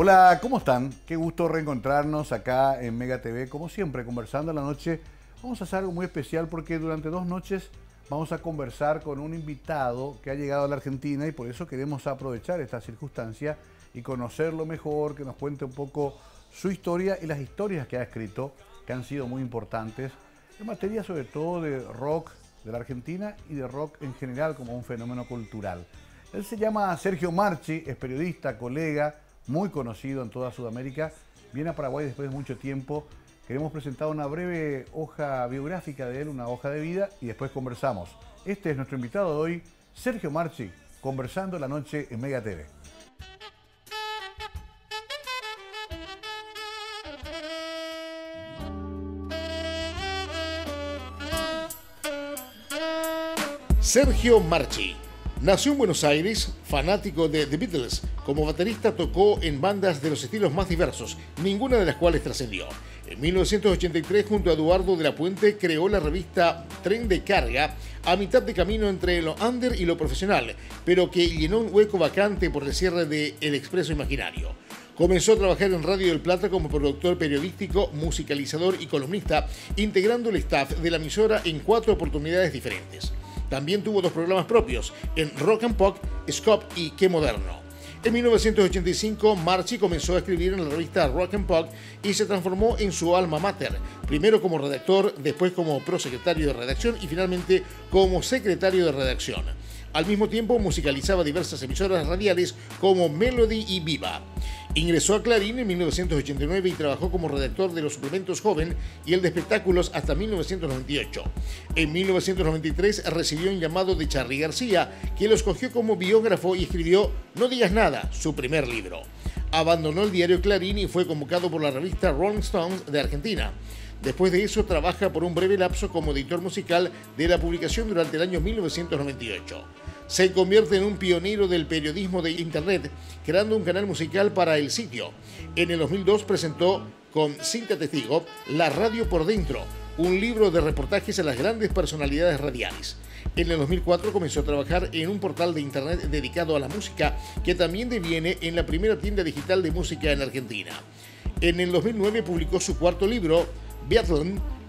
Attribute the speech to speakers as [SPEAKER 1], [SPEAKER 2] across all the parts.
[SPEAKER 1] Hola, ¿cómo están? Qué gusto reencontrarnos acá en Mega TV, como siempre, conversando la noche. Vamos a hacer algo muy especial porque durante dos noches vamos a conversar con un invitado que ha llegado a la Argentina y por eso queremos aprovechar esta circunstancia y conocerlo mejor, que nos cuente un poco su historia y las historias que ha escrito, que han sido muy importantes, en materia sobre todo de rock de la Argentina y de rock en general como un fenómeno cultural. Él se llama Sergio Marchi, es periodista, colega, muy conocido en toda Sudamérica, viene a Paraguay después de mucho tiempo. Queremos presentar una breve hoja biográfica de él, una hoja de vida, y después conversamos. Este es nuestro invitado de hoy, Sergio Marchi, conversando la noche en Mega TV.
[SPEAKER 2] Sergio Marchi Nació en Buenos Aires, fanático de The Beatles. Como baterista tocó en bandas de los estilos más diversos, ninguna de las cuales trascendió. En 1983, junto a Eduardo de la Puente, creó la revista Tren de Carga, a mitad de camino entre lo under y lo profesional, pero que llenó un hueco vacante por el cierre de El Expreso Imaginario. Comenzó a trabajar en Radio del Plata como productor periodístico, musicalizador y columnista, integrando el staff de la emisora en cuatro oportunidades diferentes. También tuvo dos programas propios, en Rock and Pop, Scope y Qué Moderno. En 1985, Marchi comenzó a escribir en la revista Rock and Pop y se transformó en su alma mater, primero como redactor, después como prosecretario de redacción y finalmente como secretario de redacción. Al mismo tiempo musicalizaba diversas emisoras radiales como Melody y Viva. Ingresó a Clarín en 1989 y trabajó como redactor de los suplementos Joven y el de espectáculos hasta 1998. En 1993 recibió un llamado de Charly García, quien lo escogió como biógrafo y escribió No digas nada, su primer libro. Abandonó el diario Clarín y fue convocado por la revista Rolling Stones de Argentina. Después de eso trabaja por un breve lapso como editor musical de la publicación durante el año 1998. Se convierte en un pionero del periodismo de Internet, creando un canal musical para el sitio. En el 2002 presentó con Cinta Testigo La Radio por Dentro, un libro de reportajes a las grandes personalidades radiales. En el 2004 comenzó a trabajar en un portal de internet dedicado a la música que también deviene en la primera tienda digital de música en Argentina. En el 2009 publicó su cuarto libro,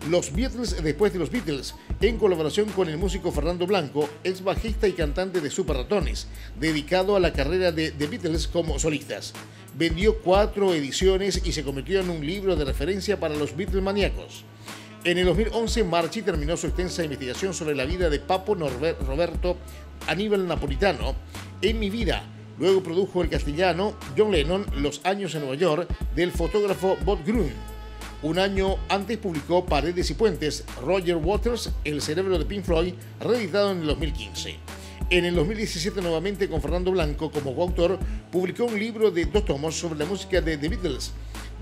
[SPEAKER 2] los Beatles después de los Beatles, en colaboración con el músico Fernando Blanco, ex bajista y cantante de Super Ratones, dedicado a la carrera de The Beatles como solistas. Vendió cuatro ediciones y se convirtió en un libro de referencia para los Beatles maníacos. En el 2011, Marchi terminó su extensa investigación sobre la vida de Papo Roberto Roberto Aníbal Napolitano. En mi vida, luego produjo el castellano John Lennon Los años en Nueva York del fotógrafo Bob Grun. Un año antes publicó Paredes y Puentes, Roger Waters, El cerebro de Pink Floyd, reeditado en el 2015. En el 2017, nuevamente con Fernando Blanco como coautor, publicó un libro de dos tomos sobre la música de The Beatles,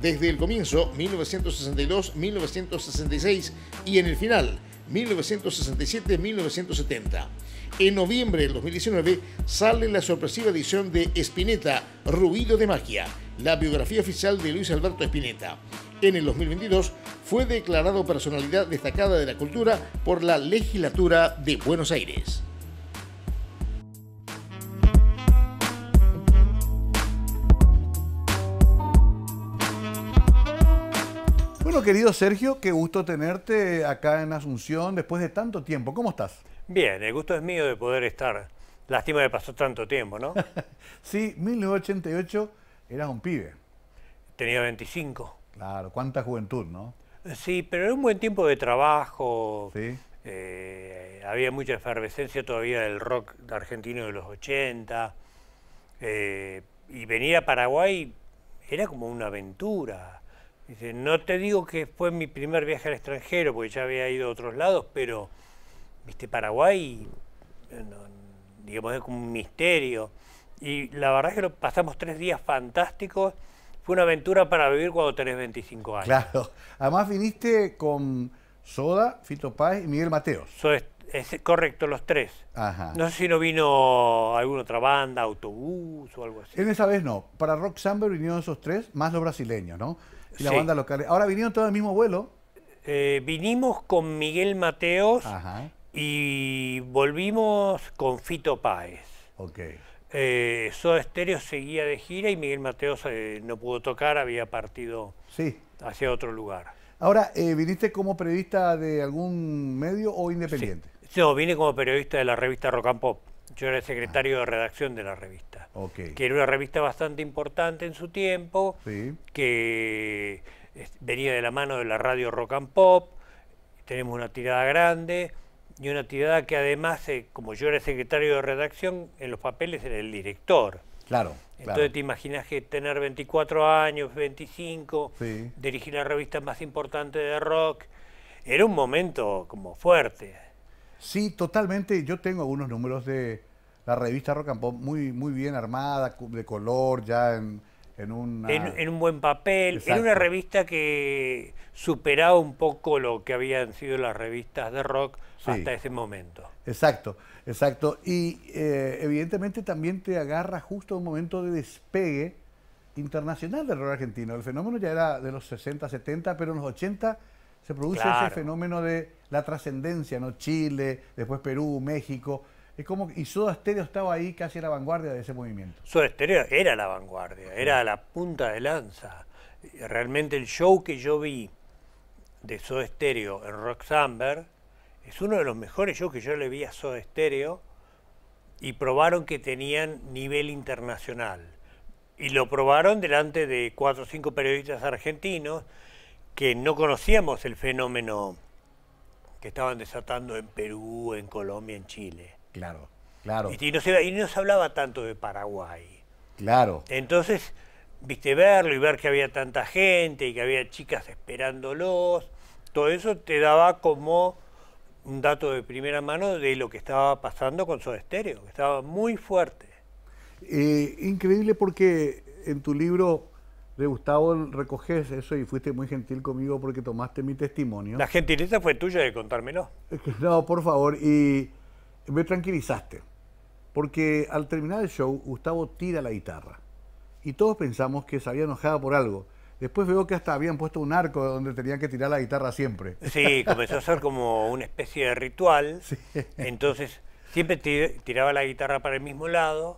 [SPEAKER 2] desde el comienzo, 1962-1966, y en el final, 1967-1970. En noviembre del 2019 sale la sorpresiva edición de Spinetta, Ruido de Magia, la biografía oficial de Luis Alberto Spinetta. En el 2022 fue declarado Personalidad Destacada de la Cultura por la Legislatura de Buenos Aires.
[SPEAKER 1] Bueno, querido Sergio, qué gusto tenerte acá en Asunción después de tanto tiempo. ¿Cómo estás?
[SPEAKER 3] Bien, el gusto es mío de poder estar. Lástima que pasó tanto tiempo, ¿no?
[SPEAKER 1] sí, 1988 eras un pibe. Tenía 25. Claro, cuánta juventud, ¿no?
[SPEAKER 3] Eh, sí, pero era un buen tiempo de trabajo. Sí. Eh, había mucha efervescencia todavía del rock argentino de los 80. Eh, y venir a Paraguay era como una aventura. no te digo que fue mi primer viaje al extranjero, porque ya había ido a otros lados, pero viste, Paraguay, digamos, es como un misterio. Y la verdad es que lo pasamos tres días fantásticos fue una aventura para vivir cuando tenés 25 años.
[SPEAKER 1] Claro. Además viniste con Soda, Fito Páez y Miguel Mateos.
[SPEAKER 3] es, correcto, los tres. Ajá. No sé si no vino alguna otra banda, autobús o algo así. En
[SPEAKER 1] esa vez no. Para Rock Summer vinieron esos tres, más los brasileños, ¿no? Y la banda local. Ahora vinieron todos el mismo vuelo.
[SPEAKER 3] Eh, vinimos con Miguel Mateos y volvimos con Fito Páez. Okay eh, Soda Stereo seguía de gira y Miguel Mateos eh, no pudo tocar, había partido hacia otro lugar.
[SPEAKER 1] Ahora, eh, ¿viniste como periodista de algún medio o independiente?
[SPEAKER 3] Sí. No, vine como periodista de la revista Rock and Pop. Yo era el secretario de redacción de la revista. Que era una revista bastante importante en su tiempo, que eh, venía de la mano de la radio Rock and Pop, tenemos una tirada grande y una actividad que además, eh, como yo era secretario de redacción, en los papeles era el director. Claro. Entonces te imaginas que tener 24 años, 25, dirigir la revista más importante de rock, era un momento como fuerte.
[SPEAKER 1] Sí, totalmente. Yo tengo algunos números de la revista Rock and Pop muy, muy bien armada, de color, ya en, en, un
[SPEAKER 3] buen papel, en una revista que superaba un poco lo que habían sido las revistas de rock hasta ese momento.
[SPEAKER 1] Exacto, exacto. Y eh, evidentemente también te agarra justo un momento de despegue internacional del rock argentino. El fenómeno ya era de los 60, 70, pero en los 80 se produce ese fenómeno de la trascendencia, ¿no? Chile, después Perú, México como, y Soda Stereo estaba ahí casi a la vanguardia de ese movimiento.
[SPEAKER 3] Soda Stereo era la vanguardia, era la punta de lanza. Realmente el show que yo vi de Soda Stereo en Rock es uno de los mejores shows que yo le vi a Soda Estéreo y probaron que tenían nivel internacional. Y lo probaron delante de cuatro o cinco periodistas argentinos que no conocíamos el fenómeno que estaban desatando en Perú, en Colombia, en Chile.
[SPEAKER 1] Claro, claro.
[SPEAKER 3] y, no se, no hablaba tanto de Paraguay. Claro. Entonces, viste, verlo y ver que había tanta gente y que había chicas esperándolos, todo eso te daba como un dato de primera mano de lo que estaba pasando con su Estéreo que estaba muy fuerte.
[SPEAKER 1] Eh, increíble porque en tu libro de Gustavo recoges eso y fuiste muy gentil conmigo porque tomaste mi testimonio. La
[SPEAKER 3] gentileza fue tuya de contármelo.
[SPEAKER 1] No, por favor, y me tranquilizaste. Porque al terminar el show, Gustavo tira la guitarra. Y todos pensamos que se había enojado por algo. Después veo que hasta habían puesto un arco donde tenían que tirar la guitarra siempre. Sí, comenzó
[SPEAKER 3] a ser como una especie de ritual. Entonces, siempre tiraba la guitarra para el mismo lado.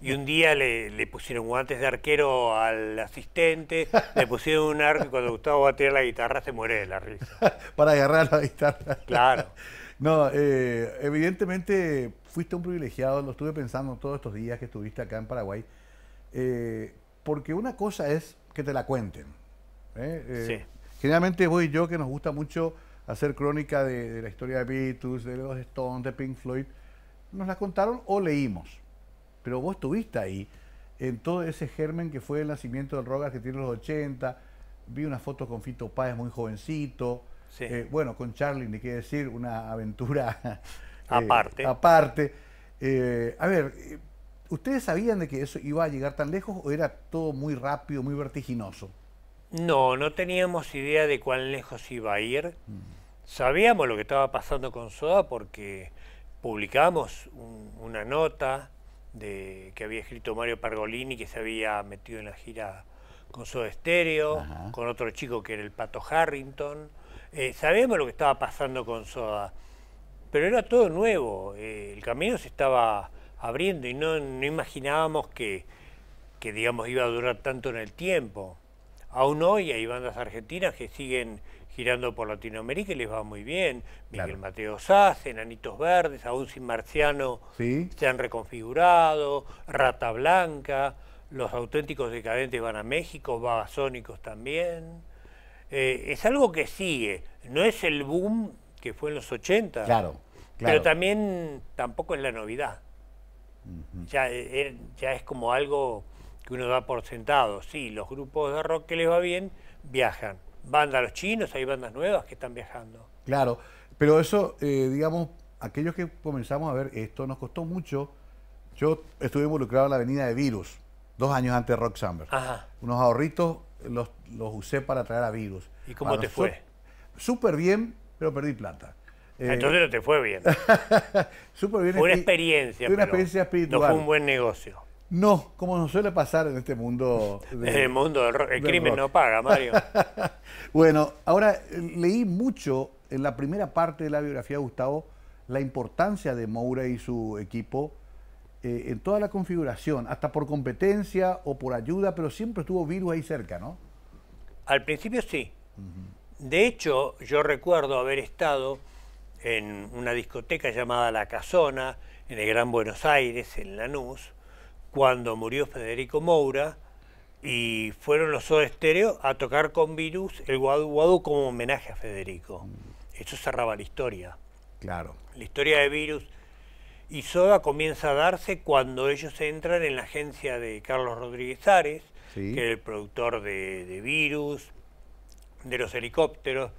[SPEAKER 3] Y un día le, le, pusieron guantes de arquero al asistente, le pusieron un arco y cuando Gustavo va a tirar la guitarra se muere de la risa.
[SPEAKER 1] Para agarrar la guitarra. Claro. No, eh, evidentemente fuiste un privilegiado, lo estuve pensando todos estos días que estuviste acá en Paraguay, eh, porque una cosa es que te la cuenten. ¿eh? Generalmente vos y yo que nos gusta mucho hacer crónica de, la historia de Beatles, de los Stones, de Pink Floyd, nos la contaron o leímos, pero vos estuviste ahí en todo ese germen que fue el nacimiento del rock que tiene los 80, vi una foto con Fito Páez muy jovencito, eh, bueno, con Charlie, ni quiere decir, una aventura eh, aparte. aparte. Eh, a ver, ¿ustedes sabían de que eso iba a llegar tan lejos o era todo muy rápido, muy vertiginoso?
[SPEAKER 3] No, no teníamos idea de cuán lejos iba a ir. Mm. Sabíamos lo que estaba pasando con Soda porque publicamos una nota de, que había escrito Mario Pergolini que se había metido en la gira con Soda Stereo, con otro chico que era el Pato Harrington, eh, sabíamos lo que estaba pasando con Soda, pero era todo nuevo. Eh, el camino se estaba abriendo y no, imaginábamos que, que, digamos, iba a durar tanto en el tiempo. Aún hoy hay bandas argentinas que siguen girando por Latinoamérica y les va muy bien. Miguel Mateo Sass, Enanitos Verdes, aún sin Marciano, se han reconfigurado, Rata Blanca, los auténticos decadentes van a México, Babasónicos también. Eh, es algo que sigue, no es el boom que fue en los 80, claro, pero también tampoco es la novedad. Eh, ya, es como algo que uno da por sentado. Sí, los grupos de rock que les va bien viajan. Bandas los chinos, hay bandas nuevas que están viajando.
[SPEAKER 1] Claro, pero eso, eh, digamos, aquellos que comenzamos a ver esto, nos costó mucho. Yo estuve involucrado en la avenida de Virus, dos años antes de Rock Summer. Ajá. Unos ahorritos los, los usé para traer a virus. ¿Y cómo te fue? Súper bien, pero perdí plata. Entonces eh, no te fue bien. Súper bien. Fue una experiencia. Fue una experiencia espiritual. No fue un buen negocio. No, como nos suele pasar en este mundo. en el mundo del crimen no paga, Mario. bueno, ahora eh, leí mucho en la primera parte de la biografía de Gustavo la importancia de Moura y su equipo eh, en toda la configuración, hasta por competencia o por ayuda, pero siempre estuvo virus ahí cerca, ¿no?
[SPEAKER 3] Al principio sí. De hecho, yo recuerdo haber estado en una discoteca llamada La Casona, en el Gran Buenos Aires, en Lanús, cuando murió Federico Moura, y fueron los Soda a tocar con Virus el Guadu Guadu como homenaje a Federico. Mm. Eso cerraba la historia. Claro. La historia de Virus y Soda comienza a darse cuando ellos entran en la agencia de Carlos Rodríguez Ares, que era el productor de, Virus, de los helicópteros,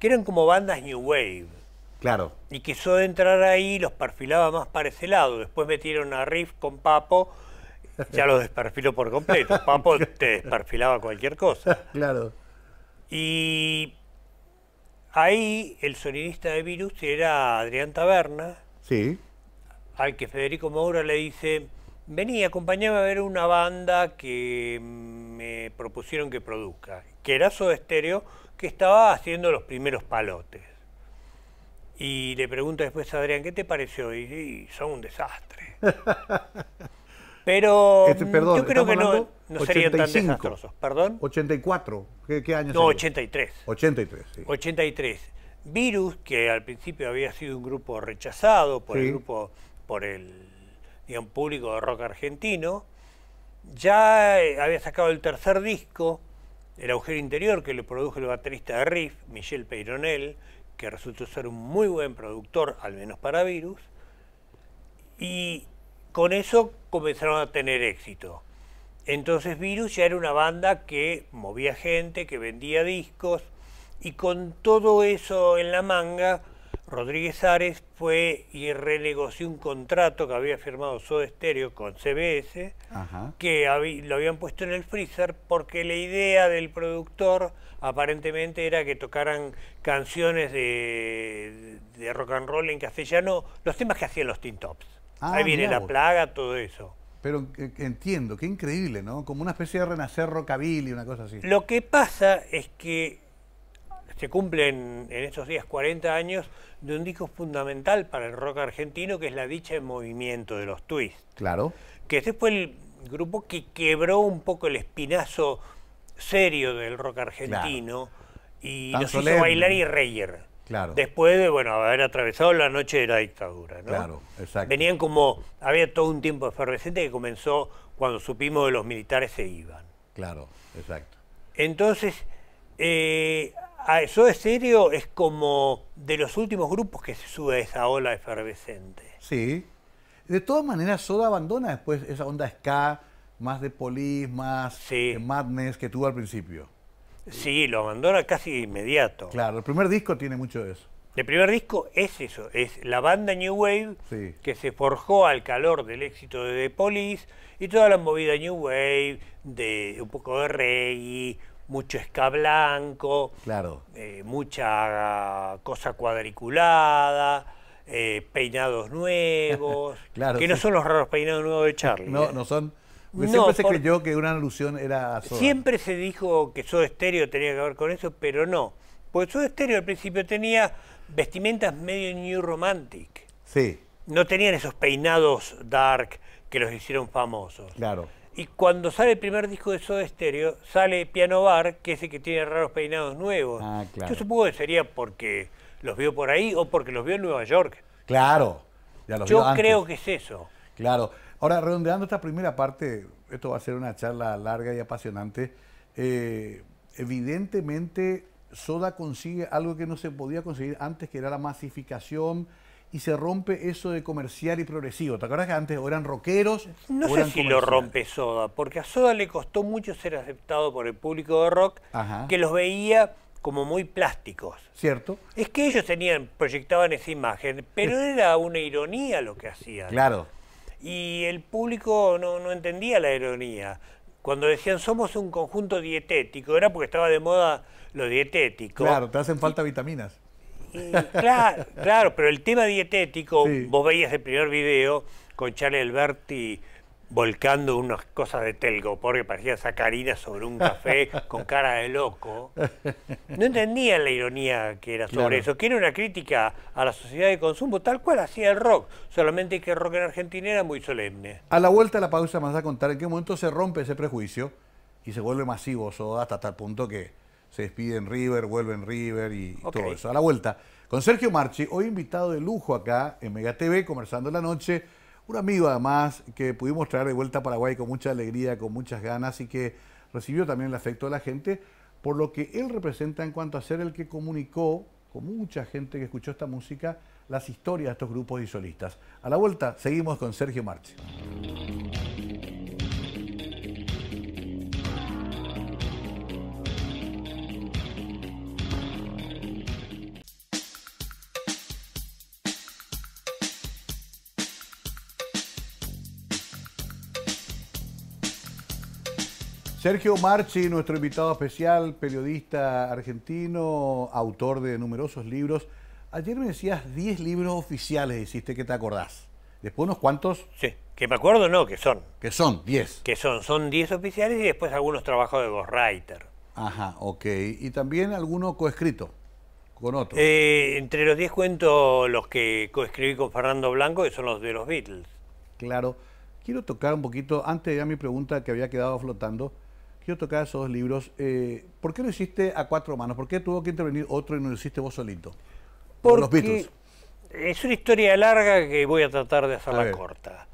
[SPEAKER 3] que eran como bandas New Wave. Claro. Y que Soda entrar ahí los perfilaba más para ese lado. Después metieron a Riff con Papo, ya los desperfiló por completo. Papo te desperfilaba cualquier cosa. Claro. Y ahí el sonidista de Virus era Adrián Taberna. Sí al que Federico Moura le dice, vení, acompañame a ver una banda que mm, me propusieron que produzca, que era Soda que estaba haciendo los primeros palotes. Y le pregunta después a Adrián, ¿qué te pareció? Y, son un desastre.
[SPEAKER 1] Pero este, mm, yo creo que no, serían tan desastrosos. ¿Perdón? 84. ¿Qué, qué año? No, 83. 83, sí.
[SPEAKER 3] 83. Virus, que al principio había sido un grupo rechazado por el grupo por el público de rock argentino. Ya eh, había sacado el tercer disco, El agujero interior, que le produjo el baterista de Riff, Michel Peyronel, que resultó ser un muy buen productor, al menos para Virus. Y con eso comenzaron a tener éxito. Entonces Virus ya era una banda que movía gente, que vendía discos, y con todo eso en la manga, Rodríguez Ares fue y renegoció un contrato que había firmado Soda Stereo con CBS, que lo habían puesto en el freezer porque la idea del productor aparentemente era que tocaran canciones de, rock and roll en castellano, los temas que hacían los Teen
[SPEAKER 1] Tops. Ah, Ahí viene la
[SPEAKER 3] plaga, todo eso.
[SPEAKER 1] Pero eh, entiendo, qué increíble, ¿no? Como una especie de renacer rockabilly, una cosa así.
[SPEAKER 3] Lo que pasa es que se cumplen en estos días 40 años de un disco fundamental para el rock argentino, que es La Dicha en Movimiento de los Twist. Claro. Que ese fue el grupo que quebró un poco el espinazo serio del rock argentino y nos hizo bailar y reír. Claro. Después de bueno haber atravesado la noche de la dictadura, Claro, exacto. Venían como había todo un tiempo efervescente que comenzó cuando supimos que los militares se iban.
[SPEAKER 1] Claro, exacto.
[SPEAKER 3] Entonces eh, eso ah, de serio es como de los últimos grupos que se sube a esa ola efervescente.
[SPEAKER 1] Sí. De todas maneras, Soda abandona después esa onda ska, más de polis, más de madness que tuvo al principio.
[SPEAKER 3] Sí, lo abandona casi de inmediato. Claro, el primer
[SPEAKER 1] disco tiene mucho de eso.
[SPEAKER 3] El primer disco es eso, es la banda New Wave que se forjó al calor del éxito de polis, y toda la movida New Wave, de un poco de reggae, mucho escablanco, claro. Eh, mucha cosa cuadriculada, eh, peinados nuevos, claro, que no son los raros peinados nuevos de Charlie. No, ¿eh? no son. siempre se creyó
[SPEAKER 1] que una alusión era a Soda.
[SPEAKER 3] Siempre se dijo que Soda Stereo tenía que ver con eso, pero no. Porque Soda Stereo al principio tenía vestimentas medio New Romantic. Sí. No tenían esos peinados dark que los hicieron famosos. Claro. Y cuando sale el primer disco de Soda Stereo, sale Piano Bar, que es el que tiene raros peinados nuevos. Ah, claro. Yo supongo que sería porque los vio por ahí o porque los vio en Nueva York.
[SPEAKER 1] Claro. Ya los Yo creo que es eso. Claro. Ahora, redondeando esta primera parte, esto va a ser una charla larga y apasionante. Eh, evidentemente, Soda consigue algo que no se podía conseguir antes, que era la masificación y se rompe eso de comercial y progresivo. ¿Te acuerdas que antes eran rockeros? No sé si lo rompe
[SPEAKER 3] Soda, porque a
[SPEAKER 1] Soda le costó
[SPEAKER 3] mucho ser aceptado por el público de rock, que los veía como muy plásticos. ¿Cierto? Es que ellos tenían, proyectaban esa imagen, pero era una ironía lo que
[SPEAKER 1] hacían. Claro.
[SPEAKER 3] Y el público no, entendía la ironía cuando decían somos un conjunto dietético, era porque estaba de moda lo dietético. Claro, te hacen falta
[SPEAKER 1] vitaminas. Eh,
[SPEAKER 3] claro, claro, pero el tema dietético, vos veías el primer video con Charlie Alberti volcando unas cosas de telgo, porque parecía sacarina sobre un café con cara de loco. No entendía la ironía que era sobre eso, que era una crítica a la sociedad de consumo, tal cual hacía el rock, solamente que el rock en Argentina era muy solemne.
[SPEAKER 1] A la vuelta de la pausa me vas a contar en qué momento se rompe ese prejuicio y se vuelve masivo, hasta tal punto que se despide en River, vuelve en River y todo eso. A la vuelta, con Sergio Marchi, hoy invitado de lujo acá en Mega TV, conversando en la noche. Un amigo además que pudimos traer de vuelta a Paraguay con mucha alegría, con muchas ganas y que recibió también el afecto de la gente por lo que él representa en cuanto a ser el que comunicó con mucha gente que escuchó esta música las historias de estos grupos y solistas. A la vuelta seguimos con Sergio Marchi. Sergio Marchi, nuestro invitado especial, periodista argentino, autor de numerosos libros. Ayer me decías 10 libros oficiales, hiciste que te acordás. Después unos cuantos.
[SPEAKER 3] Sí, que me acuerdo no, que son.
[SPEAKER 1] Que son 10.
[SPEAKER 3] Que son, son 10 oficiales y después algunos trabajos de ghostwriter.
[SPEAKER 1] Ajá, ok. Y también algunos coescrito con otros.
[SPEAKER 3] Eh, entre los 10 cuento los que coescribí con Fernando Blanco, que son los de los Beatles.
[SPEAKER 1] Claro. Quiero tocar un poquito, antes de mi pregunta que había quedado flotando, ...yo tocar esos dos libros. Eh, ¿Por qué lo hiciste a cuatro manos? ¿Por qué tuvo que intervenir otro y no lo hiciste vos solito?
[SPEAKER 3] Por los Es una historia larga que voy a tratar de hacerla corta.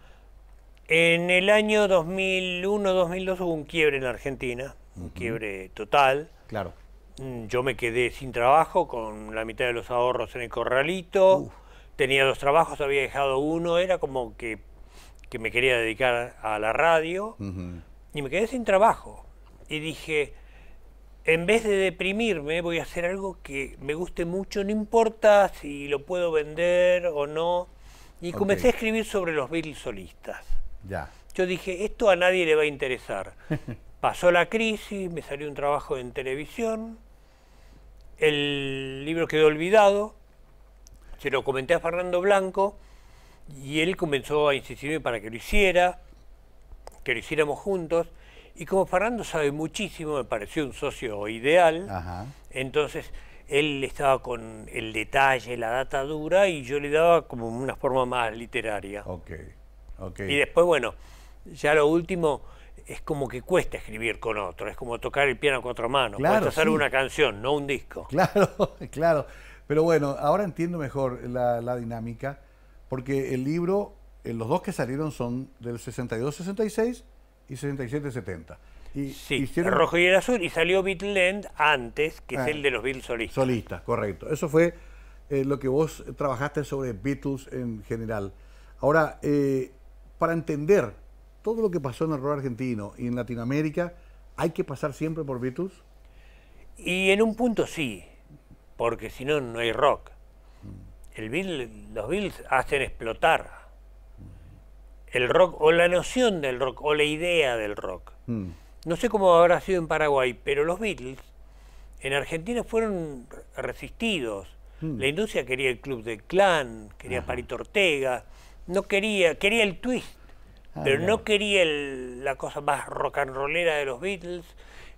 [SPEAKER 3] En el año 2001-2002 hubo un quiebre en Argentina, un quiebre total. Claro. Mm, yo me quedé sin trabajo, con la mitad de los ahorros en el corralito. Tenía dos trabajos, había dejado uno. Era como que, me quería dedicar a la radio. Y me quedé sin trabajo y dije, en vez de deprimirme, voy a hacer algo que me guste mucho, no importa si lo puedo vender o no. Y comencé a escribir sobre los bill solistas. Ya. Yo dije, esto a nadie le va a interesar. Pasó la crisis, me salió un trabajo en televisión, el libro quedó olvidado, se lo comenté a Fernando Blanco y él comenzó a insistirme para que lo hiciera, que lo hiciéramos juntos. Y como Fernando sabe muchísimo, me pareció un socio ideal, entonces él estaba con el detalle, la data dura, y yo le daba como una forma más literaria.
[SPEAKER 1] Ok, ok. Y después,
[SPEAKER 3] bueno, ya lo último es como que cuesta escribir con otro, es como tocar el piano con otra mano, cuesta hacer una canción, no un disco.
[SPEAKER 1] Claro, claro. Pero bueno, ahora entiendo mejor la, la dinámica, porque el libro, eh, los dos que salieron son del 62-66 y 67-70. Y, sí, hicieron... rojo
[SPEAKER 3] y el azul, y salió Beatland antes, que es ah. el de los Beatles solistas.
[SPEAKER 1] Solistas, correcto. Eso fue eh, lo que vos trabajaste sobre Beatles en general. Ahora, eh, para entender todo lo que pasó en el rock argentino y en Latinoamérica, ¿hay que pasar siempre por Beatles?
[SPEAKER 3] Y en un punto sí, porque si no, no hay rock. Mm. El los Beatles hacen explotar el rock o la noción del rock o la idea del rock. Mm. No sé cómo habrá sido en Paraguay, pero los Beatles en Argentina fueron resistidos. Mm. La industria quería el club del clan, quería Parito Ortega, no quería, quería el twist, ah, pero no quería la cosa más rock and rollera de los Beatles.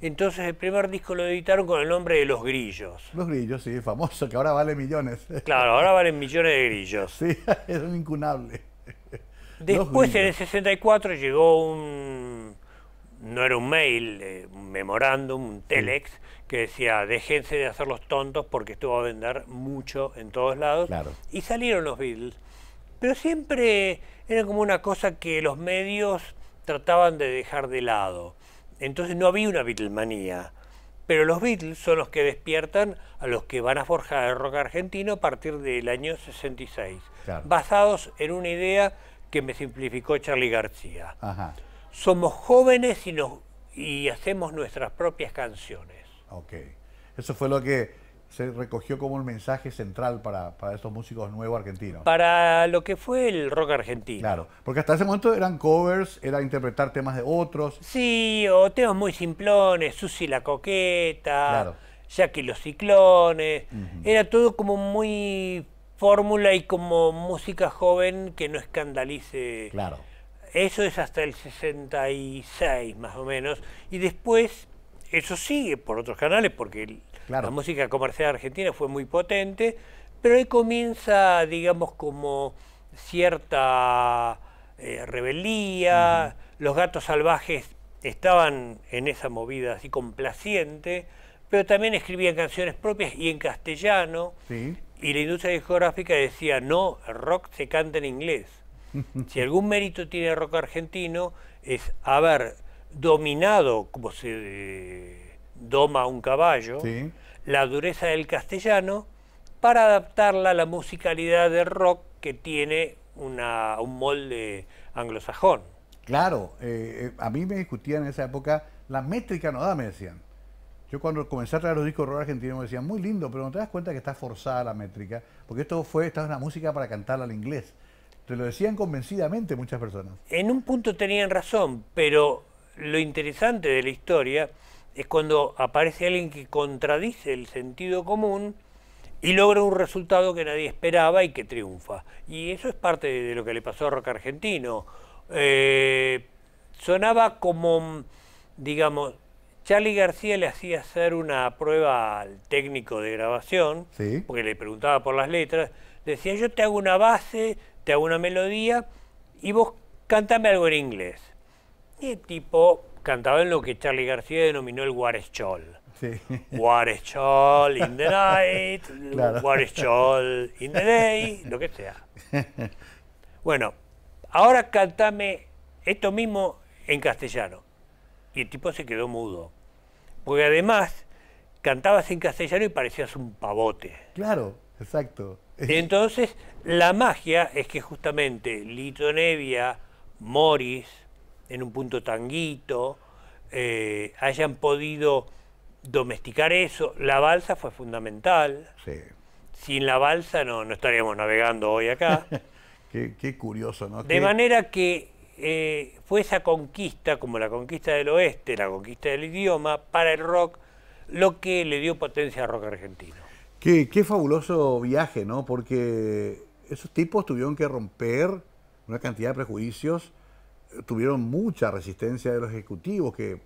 [SPEAKER 3] Entonces el primer disco lo editaron con el nombre de Los Grillos.
[SPEAKER 1] Los Grillos, sí, famoso, que ahora vale millones.
[SPEAKER 3] Claro, ahora valen millones de grillos.
[SPEAKER 1] Sí, es un incunable.
[SPEAKER 3] Después, en el 64, llegó un. No era un mail, eh, un memorándum, un telex, que decía: déjense de hacer los tontos porque esto va a vender mucho en todos lados. Y salieron los Beatles. Pero siempre era como una cosa que los medios trataban de dejar de lado. Entonces no había una Beatlemanía. Pero los Beatles son los que despiertan a los que van a forjar el rock argentino a partir del año 66, basados en una idea que me simplificó Charlie García. Somos jóvenes y, hacemos nuestras propias canciones.
[SPEAKER 1] Ok. Eso fue lo que se recogió como el mensaje central para, esos estos músicos nuevos argentinos.
[SPEAKER 3] Para lo que fue el rock argentino.
[SPEAKER 1] Claro, porque hasta ese momento eran covers, era interpretar temas de otros. Sí, o temas muy
[SPEAKER 3] simplones, Susi la Coqueta, claro. Jackie los Ciclones, era todo como muy fórmula y como música joven que no escandalice. Claro. Eso es hasta el 66 más o menos. Y después eso sigue por otros canales porque la música comercial argentina fue muy potente, pero ahí comienza, digamos, como cierta eh, rebeldía. Los gatos salvajes estaban en esa movida así complaciente, pero también escribían canciones propias y en castellano. Sí y la industria discográfica decía, no, el rock se canta en inglés. si algún mérito tiene el rock argentino es haber dominado, como se eh, doma un caballo, la dureza del castellano para adaptarla a la musicalidad del rock que tiene una, un molde anglosajón.
[SPEAKER 1] Claro, eh, eh, a mí me discutían en esa época, la métrica no da, me decían. Yo cuando comencé a traer los discos de rock argentino me decían, muy lindo, pero no te das cuenta que está forzada la métrica, porque esto fue, esta una música para cantarla al inglés. Te lo decían convencidamente muchas personas.
[SPEAKER 3] En un punto tenían razón, pero lo interesante de la historia es cuando aparece alguien que contradice el sentido común y logra un resultado que nadie esperaba y que triunfa. Y eso es parte de lo que le pasó a rock argentino. Eh, sonaba como, digamos, Charlie García le hacía hacer una prueba al técnico de grabación, porque le preguntaba por las letras. Decía, yo te hago una base, te hago una melodía y vos cantame algo en inglés. Y el tipo cantaba en lo que Charlie García denominó el guarechol. Sí. What in the night, in the day, lo que sea. Bueno, ahora cantame esto mismo en castellano. Y el tipo se quedó mudo. Porque además cantabas en castellano y parecías un pavote.
[SPEAKER 1] Claro, exacto.
[SPEAKER 3] Entonces, la magia es que justamente Lito Nevia, Morris, en un punto tanguito, eh, hayan podido domesticar eso. La balsa fue fundamental. Sí. Sin la balsa no, estaríamos navegando hoy acá.
[SPEAKER 1] qué, curioso, ¿no? De
[SPEAKER 3] manera que eh, fue esa conquista, como la conquista del oeste, la conquista del idioma, para el rock, lo que le dio potencia al rock argentino.
[SPEAKER 1] Qué, qué fabuloso viaje, ¿no? Porque esos tipos tuvieron que romper una cantidad de prejuicios, tuvieron mucha resistencia de los ejecutivos, que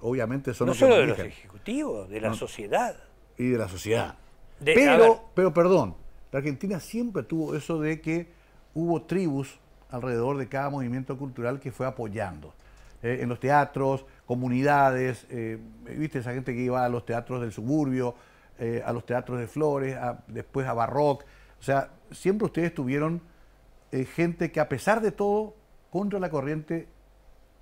[SPEAKER 1] obviamente son no los solo de los
[SPEAKER 3] ejecutivos, de la sociedad.
[SPEAKER 1] Y de la sociedad. pero, pero perdón, la Argentina siempre tuvo eso de que hubo tribus alrededor de cada movimiento cultural que fue apoyando. Eh, en los teatros, comunidades, eh, viste esa gente que iba a los teatros del suburbio, eh, a los teatros de Flores, después a barroque... O sea, siempre ustedes tuvieron gente que a pesar de todo, contra la corriente,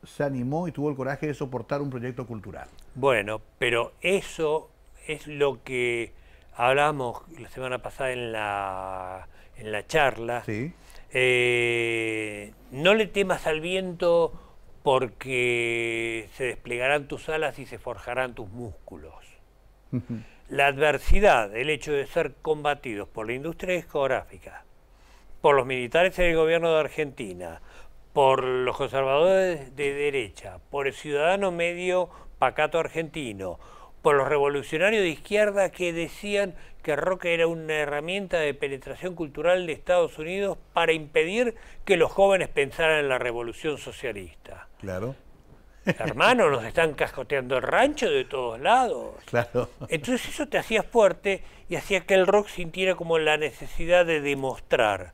[SPEAKER 1] se animó y tuvo el coraje de soportar un proyecto cultural.
[SPEAKER 3] Bueno, pero eso es lo que hablamos la semana pasada en la, en la charla. Sí. Eh, no le temas al viento porque se desplegarán tus alas y se forjarán tus músculos. La adversidad, el hecho de ser combatidos por la industria discográfica, por los militares en el gobierno de Argentina, por los conservadores de derecha, por el ciudadano medio pacato argentino, con los revolucionarios de izquierda que decían que rock era una herramienta de penetración cultural de Estados Unidos para impedir que los jóvenes pensaran en la revolución socialista.
[SPEAKER 1] Claro. Hermano,
[SPEAKER 3] nos están cascoteando el rancho de todos lados. Claro. Entonces eso te hacía fuerte y hacía que el rock sintiera como la necesidad de demostrar.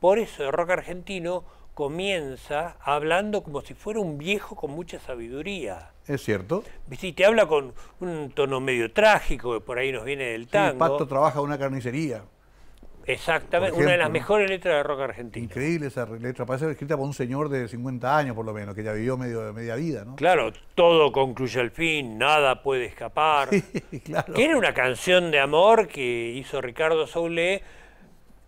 [SPEAKER 3] Por eso el rock argentino comienza hablando como si fuera un viejo con mucha sabiduría. Es cierto. Y te habla con un tono medio trágico, que por ahí nos viene del tango. Sí, Pato
[SPEAKER 1] trabaja una carnicería.
[SPEAKER 3] Exactamente, una de las
[SPEAKER 1] mejores letras de rock argentino. Increíble esa letra, parece escrita por un señor de 50 años por lo menos, que ya vivió medio, media vida, ¿no?
[SPEAKER 3] Claro, todo concluye al fin, nada puede escapar. tiene una canción de amor que hizo Ricardo Soule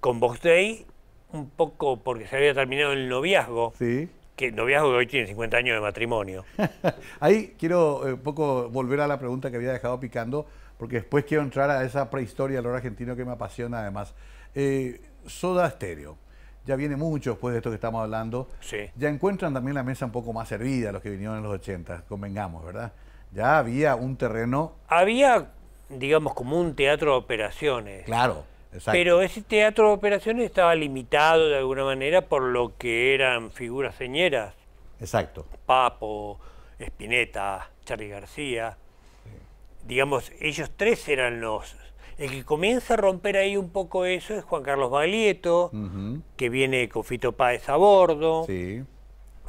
[SPEAKER 3] con Box Day un poco porque se había terminado el noviazgo. Sí. Que el noviazgo que hoy tiene 50 años de matrimonio.
[SPEAKER 1] Ahí quiero eh, un poco volver a la pregunta que había dejado picando, porque después quiero entrar a esa prehistoria del oro argentino que me apasiona además. Eh, soda Estéreo, Ya viene mucho después de esto que estamos hablando. Sí. Ya encuentran también la mesa un poco más servida los que vinieron en los 80, convengamos, ¿verdad? Ya había un terreno.
[SPEAKER 3] Había, digamos, como un teatro de operaciones. Claro pero ese teatro de operaciones estaba limitado de alguna manera por lo que eran figuras señeras. Exacto. Papo, Espineta, Charly García. Digamos, ellos tres eran los... El que comienza a romper ahí un poco eso es Juan Carlos Baglietto, que viene con Fito Páez a bordo. Sí.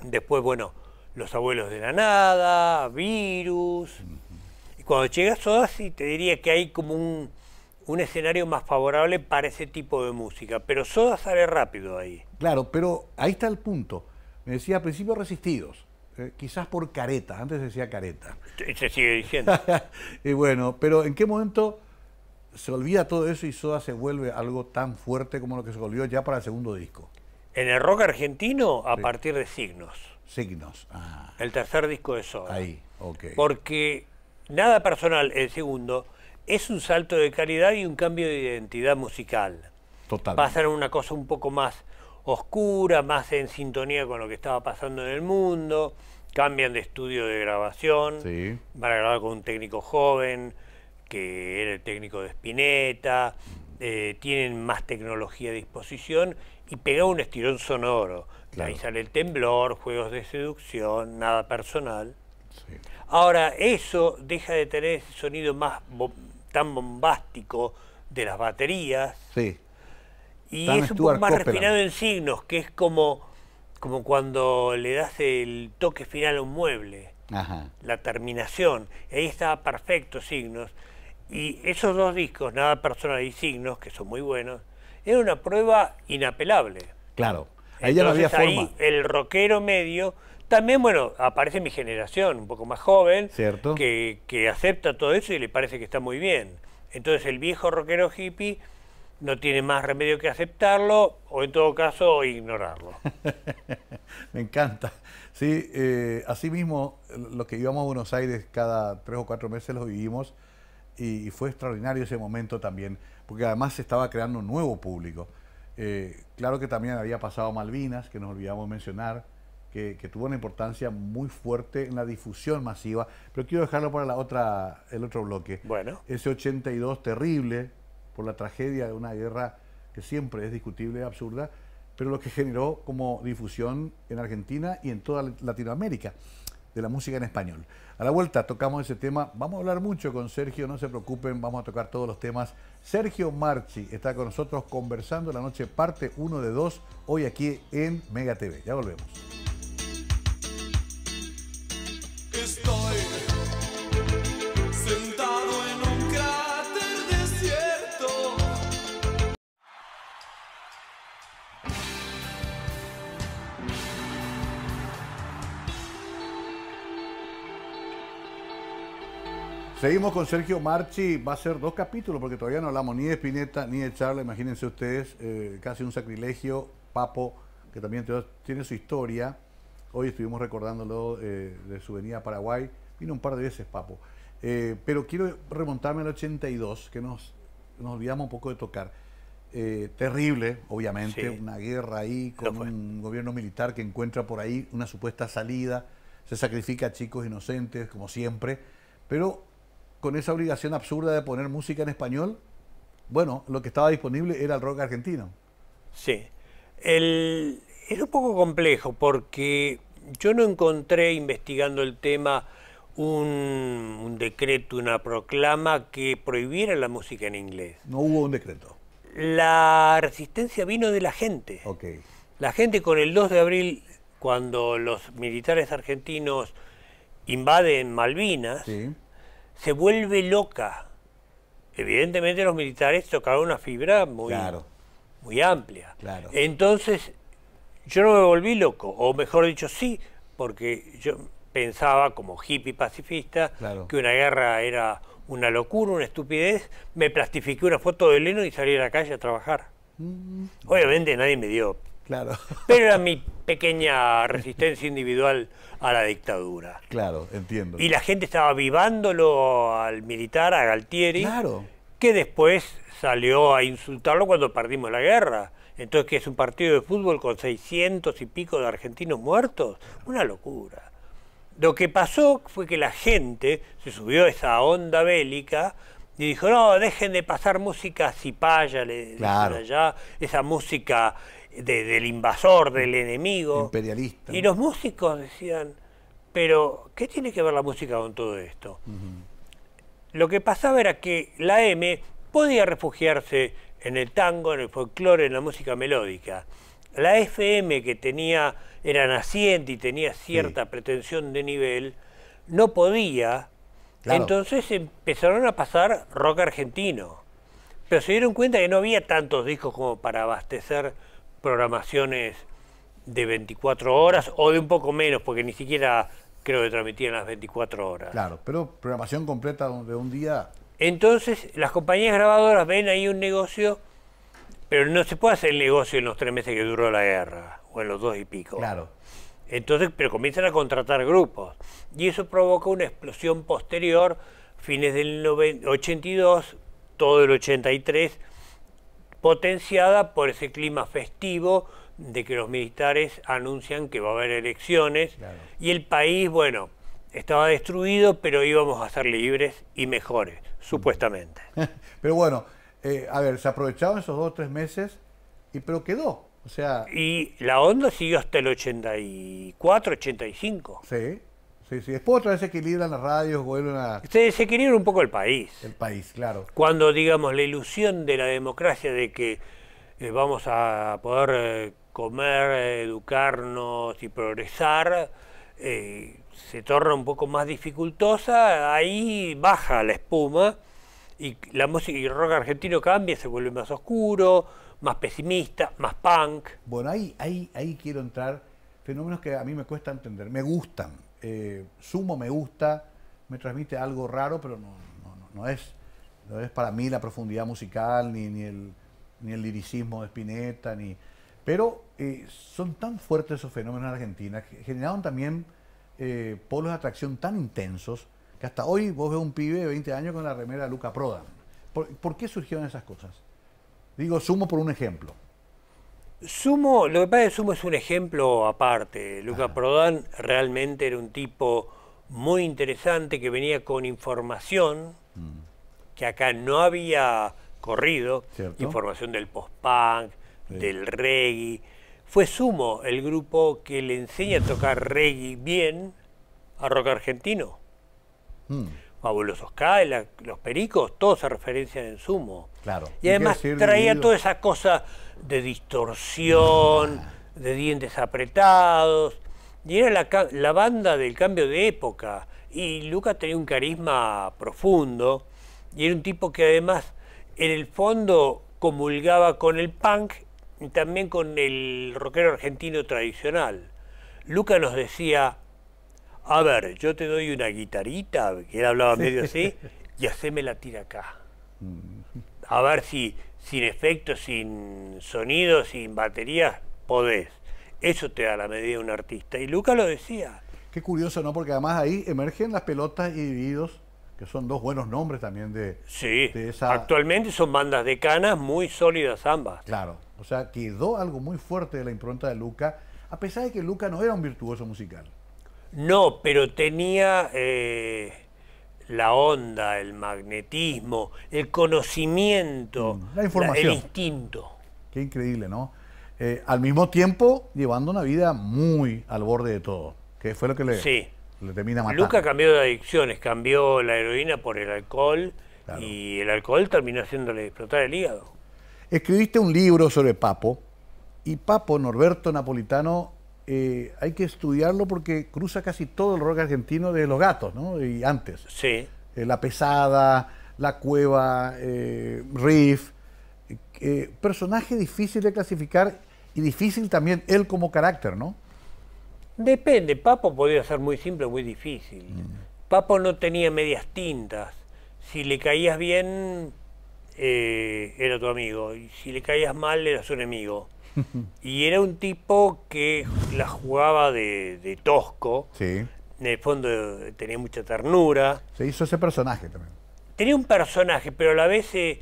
[SPEAKER 3] Después, bueno, Los Abuelos de la Nada, Virus. Y cuando llegas a sí te diría que hay como un un escenario más favorable para ese tipo de música. Pero Soda sale rápido ahí.
[SPEAKER 1] Claro, pero ahí está el punto. Me decía, a principios resistidos, eh, quizás por careta, antes decía careta.
[SPEAKER 3] Se sigue diciendo.
[SPEAKER 1] y bueno, pero ¿en qué momento se olvida todo eso y Soda se vuelve algo tan fuerte como lo que se volvió ya para el segundo disco?
[SPEAKER 3] En el rock argentino, a partir de Signos.
[SPEAKER 1] Signos, ah.
[SPEAKER 3] El tercer disco de Soda. Ahí, ok. Porque nada personal, el segundo, es un salto de calidad y un cambio de identidad musical. Total. a una cosa un poco más oscura, más en sintonía con lo que estaba pasando en el mundo, cambian de estudio de grabación, sí. van a grabar con un técnico joven, que era el técnico de Spinetta, eh, tienen más tecnología a disposición y pega un estirón sonoro. Ahí sale el temblor, juegos de seducción, nada personal. Ahora, eso deja de tener ese sonido más tan bombástico de las baterías.
[SPEAKER 1] Sí. Y es un poco más refinado
[SPEAKER 3] en signos, que es como, como cuando le das el toque final a un mueble, la terminación. ahí estaba perfecto signos. Y esos dos discos, Nada Personal y Signos, que son muy buenos, era una prueba inapelable.
[SPEAKER 1] Claro, ahí
[SPEAKER 3] el rockero medio también, bueno, aparece mi generación, un poco más joven, Que, acepta todo eso y le parece que está muy bien. Entonces el viejo rockero hippie no tiene más remedio que aceptarlo o en todo caso ignorarlo.
[SPEAKER 1] Me encanta. Sí, eh, así mismo los que íbamos a Buenos Aires cada tres o cuatro meses los vivimos y, fue extraordinario ese momento también, porque además se estaba creando un nuevo público. Eh, claro que también había pasado Malvinas, que nos olvidamos mencionar, que, tuvo una importancia muy fuerte en la difusión masiva, pero quiero dejarlo para la otra, el otro bloque. Bueno. Ese 82 terrible por la tragedia de una guerra que siempre es discutible absurda, pero lo que generó como difusión en Argentina y en toda Latinoamérica de la música en español. A la vuelta tocamos ese tema, vamos a hablar mucho con Sergio, no se preocupen, vamos a tocar todos los temas. Sergio Marchi está con nosotros conversando la noche parte 1 de 2 hoy aquí en Mega TV. Ya volvemos. Seguimos con Sergio Marchi, va a ser dos capítulos porque todavía no hablamos ni de Spinetta ni de Charla, imagínense ustedes, eh, casi un sacrilegio, Papo, que también tiene su historia, hoy estuvimos recordándolo eh, de su venida a Paraguay, vino un par de veces Papo, eh, pero quiero remontarme al 82, que nos, nos olvidamos un poco de tocar. terrible, obviamente, una guerra ahí con un gobierno militar que encuentra por ahí una supuesta salida, se sacrifica a chicos inocentes, como siempre, pero con esa obligación absurda de poner música en español, bueno, lo que estaba disponible era el rock argentino. Sí. El, era un poco complejo
[SPEAKER 3] porque yo no encontré, investigando el tema, un, decreto, una proclama que prohibiera la música en inglés.
[SPEAKER 1] No hubo un decreto.
[SPEAKER 3] La resistencia vino de la gente. La gente con el 2 de abril, cuando los militares argentinos invaden Malvinas, sí se vuelve loca. Evidentemente los militares tocaron una fibra muy, amplia. Entonces, yo no me volví loco, o mejor dicho, sí, porque yo pensaba como hippie pacifista que una guerra era una locura, una estupidez, me plastifiqué una foto de Leno y salí a la calle a trabajar. Mm. Obviamente nadie me dio Claro. Pero era mi pequeña resistencia individual a la dictadura.
[SPEAKER 1] Claro, entiendo. Y la gente
[SPEAKER 3] estaba avivándolo al militar, a Galtieri, claro. que después salió a insultarlo cuando perdimos la guerra. Entonces, que es un partido de fútbol con 600 y pico de argentinos muertos? Una locura. Lo que pasó fue que la gente se subió a esa onda bélica y dijo, no, dejen de pasar música cipaya, le ya allá, esa música del invasor, del enemigo.
[SPEAKER 1] Imperialista. Y los
[SPEAKER 3] músicos decían, pero ¿qué tiene que ver la música con todo esto? Lo que pasaba era que la M podía refugiarse en el tango, en el folclore, en la música melódica. La FM que tenía, era naciente y tenía cierta pretensión de nivel, no podía. Entonces empezaron a pasar rock argentino. Pero se dieron cuenta que no había tantos discos como para abastecer programaciones de 24 horas o de un poco menos, porque ni siquiera creo que transmitían las 24 horas.
[SPEAKER 1] Claro, pero programación completa de un día.
[SPEAKER 3] Entonces, las compañías grabadoras ven ahí un negocio, pero no se puede hacer el negocio en los tres meses que duró la guerra, o en los dos y pico. Claro. Entonces, pero comienzan a contratar grupos. Y eso provoca una explosión posterior, fines del 82, todo el 83, potenciada por ese clima festivo de que los militares anuncian que va a haber elecciones y el país, bueno, estaba destruido, pero íbamos a ser libres y mejores, supuestamente.
[SPEAKER 1] Pero bueno, eh, a ver, se aprovecharon esos dos o tres meses, y pero quedó. O sea...
[SPEAKER 3] Y la onda siguió hasta el 84, 85.
[SPEAKER 1] Sí y Después otra vez se equilibran las radios, vuelven a...
[SPEAKER 3] Se desequilibra un poco el país. El país, claro. Cuando, digamos, la ilusión de la democracia de que eh, vamos a poder eh, comer, educarnos y progresar, eh, se torna un poco más dificultosa, ahí baja la espuma y la música y el rock argentino cambia, se vuelve más
[SPEAKER 1] oscuro, más pesimista, más punk. Bueno, ahí, ahí, ahí quiero entrar fenómenos que a mí me cuesta entender, me gustan, eh, sumo me gusta, me transmite algo raro, pero no, es, no es para mí la profundidad musical, ni, ni, el, ni el liricismo de Spinetta, ni... Pero eh, son tan fuertes esos fenómenos en Argentina, que generaron también eh, polos de atracción tan intensos, que hasta hoy vos ves un pibe de 20 años con la remera de Luca Proda. ¿Por, qué surgieron esas cosas? Digo, sumo por un ejemplo.
[SPEAKER 3] Sumo, lo que pasa es Sumo es un ejemplo aparte. Luca Prodán ah. Prodan realmente era un tipo muy interesante que venía con información mm. que acá no había corrido, información del post-punk, del reggae. Fue Sumo el grupo que le enseña a mm. tocar reggae bien a rock argentino. Mm. Fabulosos los Pericos, todos se referencian en Sumo. Claro. Y, ¿Y además traía toda esa cosa de distorsión, de dientes apretados. Y era la, banda del cambio de época. Y Lucas tenía un carisma profundo. Y era un tipo que además, en el fondo, comulgaba con el punk y también con el rockero argentino tradicional. Lucas nos decía, a ver, yo te doy una guitarita, que él hablaba medio así, y haceme la tira acá. Mm. A ver si sin efectos, sin sonidos, sin baterías, podés. Eso te da la medida de un artista. Y Luca lo
[SPEAKER 1] decía. Qué curioso, ¿no? Porque además ahí emergen las pelotas y divididos, que son dos buenos nombres también de,
[SPEAKER 3] sí. Actualmente son bandas de canas muy sólidas ambas.
[SPEAKER 1] Claro, o sea, quedó algo muy fuerte de la impronta de Luca, a pesar de que Luca no era un virtuoso musical.
[SPEAKER 3] No, pero tenía... Eh, la onda, el magnetismo, el conocimiento, mm, la información. el
[SPEAKER 1] instinto. Qué increíble, ¿no? Eh, al mismo tiempo, llevando una vida muy al borde de todo, que fue lo que le, sí. termina matando.
[SPEAKER 3] Luca cambió de adicciones, cambió la heroína por el alcohol y el alcohol terminó haciéndole explotar el hígado.
[SPEAKER 1] Escribiste un libro sobre Papo y Papo Norberto Napolitano eh, hay que estudiarlo porque cruza casi todo el rock argentino de los gatos, ¿no? Y antes. Sí. Eh, la pesada, la cueva, eh, riff. personaje difícil de clasificar y difícil también él como carácter, ¿no?
[SPEAKER 3] Depende, Papo podía ser muy simple o muy difícil. Mm. Papo no tenía medias tintas. Si le caías bien, era tu amigo. Y si le caías mal, era su enemigo. y era un tipo que la jugaba de, tosco. En el fondo eh, tenía mucha ternura.
[SPEAKER 1] Se hizo ese personaje también.
[SPEAKER 3] Tenía un personaje, pero a la vez eh,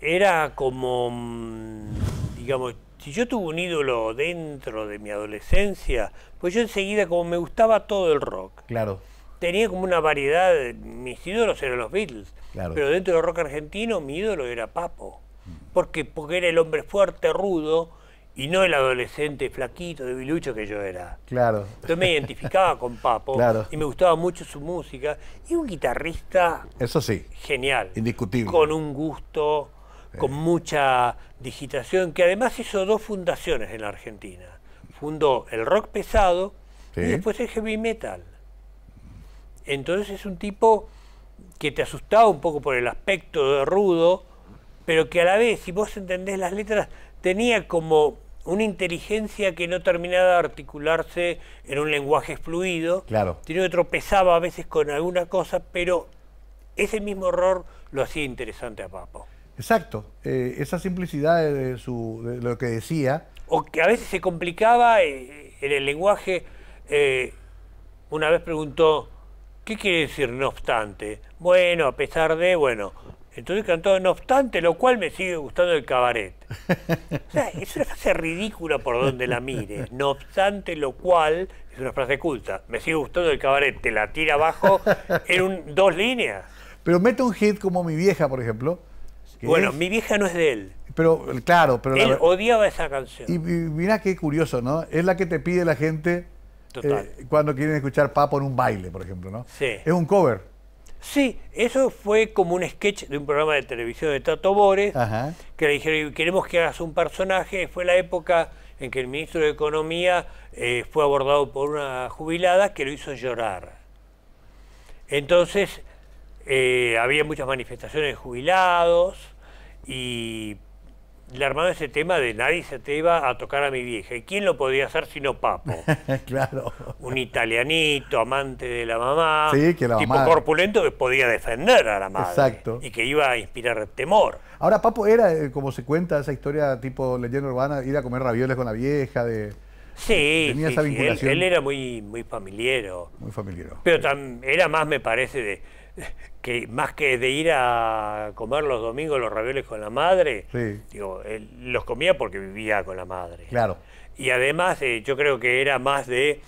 [SPEAKER 3] era como, mm, digamos, si yo tuve un ídolo dentro de mi adolescencia, pues yo enseguida, como me gustaba todo el rock. Claro. Tenía como una variedad, mis ídolos eran los Beatles, pero dentro del rock argentino mi ídolo era Papo porque, era el hombre fuerte, rudo, y no el adolescente flaquito, debilucho que yo era. Claro. Yo me identificaba con Papo y me gustaba mucho su música. Y un guitarrista. Eso sí. Genial. Indiscutible. Con un gusto, con mucha digitación, que además hizo dos fundaciones en la Argentina. Fundó el rock pesado y después el heavy metal. Entonces es un tipo que te asustaba un poco por el aspecto de rudo, pero que a la vez, si vos entendés las letras, tenía como una inteligencia que no terminaba de articularse en un lenguaje fluido, claro. Tiene que tropezaba a veces con alguna cosa, pero ese mismo error lo hacía interesante a Papo.
[SPEAKER 1] Exacto, eh, esa simplicidad de, su, lo que decía.
[SPEAKER 3] O que a veces se complicaba eh, en el lenguaje. Eh, una vez preguntó, ¿qué quiere decir no obstante? Bueno, a pesar de, bueno, entonces cantó, no obstante, lo cual me sigue gustando el cabaret. O sea, es una frase ridícula por donde la mire. No obstante, lo cual es una frase culta. Me sigue gustando el cabaret. Te la tira abajo en dos líneas.
[SPEAKER 1] Pero mete un hit como Mi Vieja, por ejemplo. Bueno,
[SPEAKER 3] Mi Vieja no es de
[SPEAKER 1] él. Pero, claro, pero... Él
[SPEAKER 3] odiaba esa canción. Y,
[SPEAKER 1] mira mirá qué curioso, ¿no? Es la que te pide la gente eh, cuando quieren escuchar Papo en un baile, por ejemplo, ¿no? Sí. Es un cover.
[SPEAKER 3] Sí, eso fue como un sketch de un programa de televisión de Tato Bores, que le dijeron, queremos que hagas un personaje. Fue la época en que el ministro de Economía eh, fue abordado por una jubilada que lo hizo llorar. Entonces, eh, había muchas manifestaciones de jubilados y le armaba ese tema de nadie se te iba a tocar a mi vieja. ¿Y quién lo podía hacer sino Papo?
[SPEAKER 1] claro.
[SPEAKER 3] Un italianito, amante de la mamá, sí, que la tipo corpulento que podía defender a la madre. Exacto. Y que iba a inspirar temor.
[SPEAKER 1] Ahora, Papo era, eh, como se cuenta esa historia tipo leyenda urbana, ir a comer ravioles con la vieja, de... Sí, Tenía esa vinculación. Él, era
[SPEAKER 3] muy, muy familiero. Muy familiar. Pero era más, me parece, de que más que de ir a comer los domingos los ravioles con la madre, digo, los comía porque vivía con la madre. Claro. Y además eh, yo creo que era más de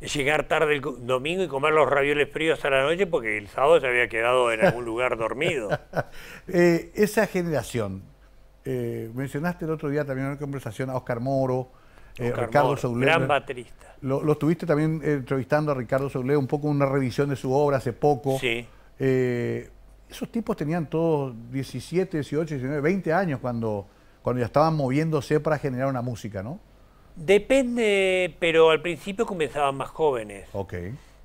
[SPEAKER 3] llegar tarde el domingo y comer los ravioles fríos a la noche porque el sábado se había quedado en algún lugar dormido.
[SPEAKER 1] Eh, esa generación, eh, mencionaste el otro día también en una conversación a Oscar Moro, eh, Ricardo Un Gran baterista. Lo, estuviste también entrevistando a Ricardo Soule, un poco una revisión de su obra hace poco. Sí. Eh, esos tipos tenían todos 17, 18, 19, 20 años cuando, cuando ya estaban moviéndose para generar una música, ¿no?
[SPEAKER 3] Depende, pero al principio comenzaban más jóvenes. Ok.